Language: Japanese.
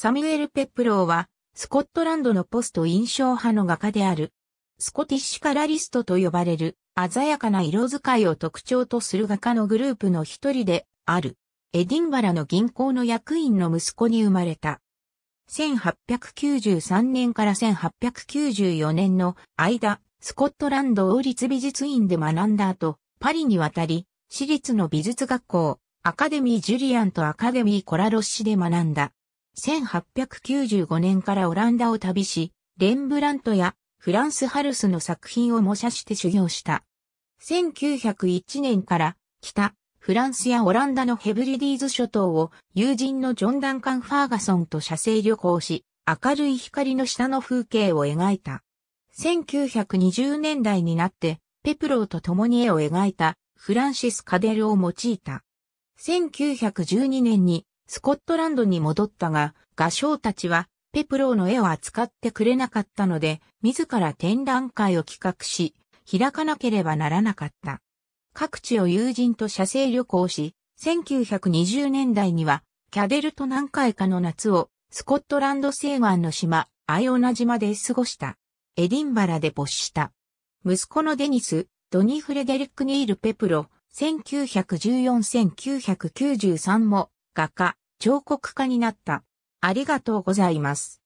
サミュエル・ペップローは、スコットランドのポスト印象派の画家である。スコティッシュカラリストと呼ばれる、鮮やかな色使いを特徴とする画家のグループの一人である。エディンバラの銀行の役員の息子に生まれた。1893年から1894年の間、スコットランド王立美術院で学んだ後、パリに渡り、私立の美術学校、アカデミー・ジュリアンとアカデミー・コラロッシで学んだ。1895年からオランダを旅し、レンブラントやフランス・ハルスの作品を模写して修行した。1901年から北、フランスやオランダのヘブリディーズ諸島を友人のジョン・ダンカン・ファーガソンと写生旅行し、明るい光の下の風景を描いた。1920年代になって、ペプローと共に絵を描いたフランシス・カデルを用いた。1912年にスコットランドに戻ったが、画商たちはペプローの絵を扱ってくれなかったので、自ら展覧会を企画し、開かなければならなかった。各地を友人と写生旅行し、1920年代には、キャデルと何回かの夏を、スコットランド西岸の島、アイオナ島で過ごした。エディンバラで没した。息子のデニス、ドニ・フレデリック・ニール・ペプロ、1914-1993も、画家、彫刻家になった。ありがとうございます。